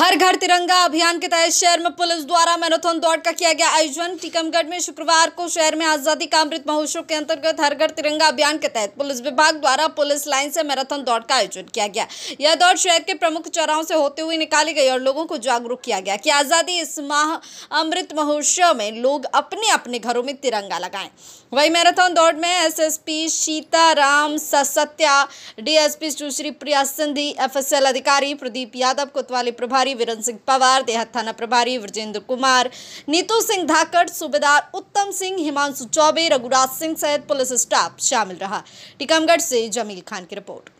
हर घर तिरंगा अभियान के तहत शहर में पुलिस द्वारा मैराथन दौड़ का किया गया आयोजन टीकमगढ़ में शुक्रवार को शहर में आजादी का अमृत महोत्सव के अंतर्गत हर घर तिरंगा अभियान के तहत पुलिस विभाग द्वारा पुलिस लाइन से मैराथन दौड़ का आयोजन किया गया यह दौड़ शहर के प्रमुख चौराहों से होते हुए निकाली गई और लोगों को जागरूक किया गया कि आजादी इस माह अमृत महोत्सव में लोग अपने अपने घरों में तिरंगा लगाए वही मैराथन दौड़ में एस एस पी सीताराम ससत्या डीएसपी सुश्री प्रिया सिंधी एफ अधिकारी प्रदीप यादव कोतवाली प्रभारी प्रभारी वीरेंद्र सिंह पवार देहात थाना प्रभारी वृजेंद्र कुमार नीतू सिंह धाकड़ सूबेदार उत्तम सिंह हिमांशु चौबे रघुराज सिंह सहित पुलिस स्टाफ शामिल रहा टीकमगढ़ से जमील खान की रिपोर्ट